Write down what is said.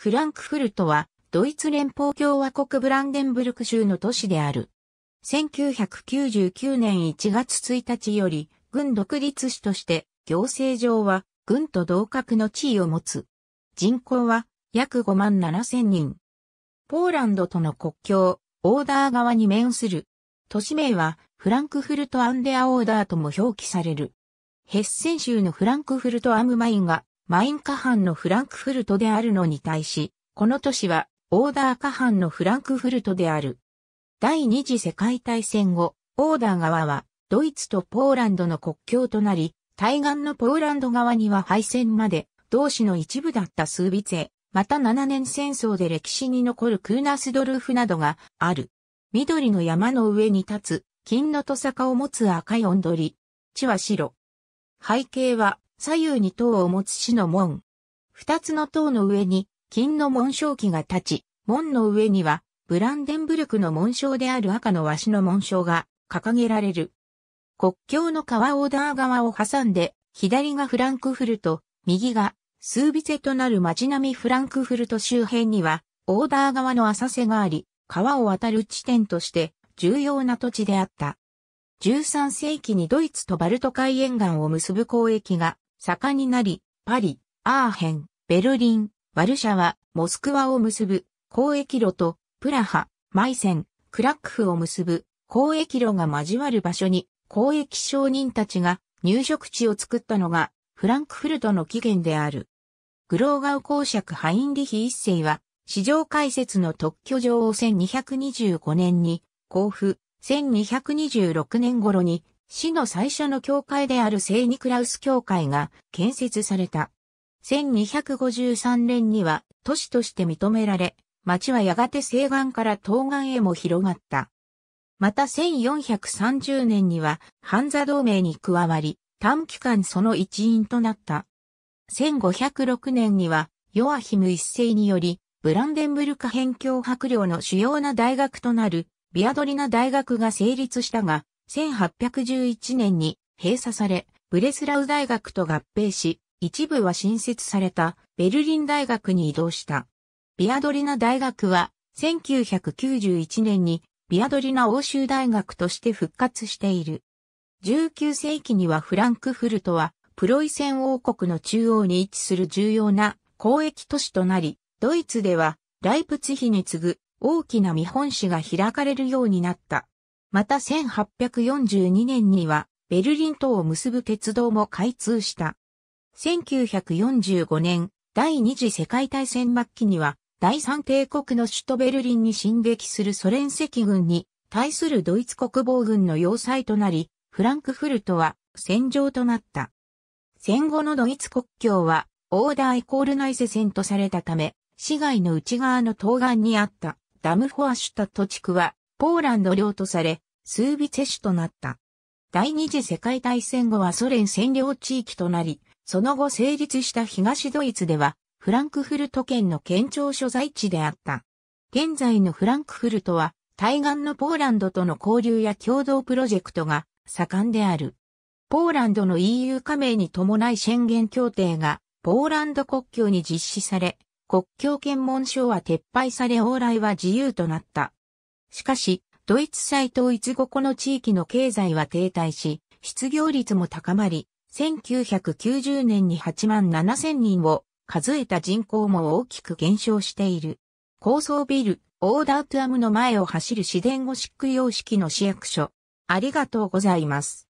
フランクフルトは、ドイツ連邦共和国ブランデンブルク州の都市である。1999年1月1日より、軍独立市として、行政上は、軍と同格の地位を持つ。人口は、約5万7千人。ポーランドとの国境、オーダー側に面する。都市名は、フランクフルトアンデアオーダーとも表記される。ヘッセン州のフランクフルトアムマインがマイン下半のフランクフルトであるのに対し、この都市はオーダー下半のフランクフルトである。第二次世界大戦後、オーダー側はドイツとポーランドの国境となり、対岸のポーランド側には敗戦まで同市の一部だったスービツェ、また7年戦争で歴史に残るクーナスドルーフなどがある。緑の山の上に立つ、金の戸坂を持つ赤いおり。地は白。背景は左右に塔を持つ市の門。二つの塔の上に金の紋章旗が立ち、門の上にはブランデンブルクの紋章である赤の和紙の紋章が掲げられる。国境の川オーダー側を挟んで、左がフランクフルト、右がスービゼとなる街並みフランクフルト周辺には、オーダー側の浅瀬があり、川を渡る地点として重要な土地であった。13世紀にドイツとバルト海沿岸を結ぶ交易が坂になり、パリ、アーヘン、ベルリン、ワルシャワ、モスクワを結ぶ交易路とプラハ、マイセン、クラックフを結ぶ交易路が交わる場所に交易商人たちが入植地を作ったのがフランクフルトの起源である。グローガウ公爵ハインリヒ一世は市場開設の特許状を1225年に、交付、1226年頃に市の最初の教会である聖ニクラウス教会が建設された。1253年には都市として認められ、町はやがて西岸から東岸へも広がった。また1430年にはハンザ同盟に加わり、短期間その一員となった。1506年にはヨアヒム一世により、ブランデンブルク辺境伯領の主要な大学となるビアドリナ大学が成立したが、1811年に閉鎖され、ブレスラウ大学と合併し、一部は新設されたベルリン大学に移動した。ビアドリナ大学は1991年にビアドリナ欧州大学として復活している。19世紀にはフランクフルトはプロイセン王国の中央に位置する重要な交易都市となり、ドイツではライプツヒに次ぐ大きな見本市が開かれるようになった。また1842年にはベルリンとを結ぶ鉄道も開通した。1945年、第二次世界大戦末期には、第三帝国の首都ベルリンに進撃するソ連赤軍に対するドイツ国防軍の要塞となり、フランクフルトは戦場となった。戦後のドイツ国境は、オーダーイコール内セ戦とされたため、市街の内側の東岸にあったダムフォアシュタト地区はポーランド領とされ、スービチェとなった。第二次世界大戦後はソ連占領地域となり、その後成立した東ドイツでは、フランクフルト県の県庁所在地であった。現在のフランクフルトは、対岸のポーランドとの交流や共同プロジェクトが盛んである。ポーランドの EU 加盟に伴い宣言協定がポーランド国境に実施され、国境検問所は撤廃され往来は自由となった。しかし、ドイツ再統一後この地域の経済は停滞し、失業率も高まり、1990年に8万7千人を数えた人口も大きく減少している。高層ビル、オーダートゥアムの前を走る自然ゴシック様式の市役所。ありがとうございます。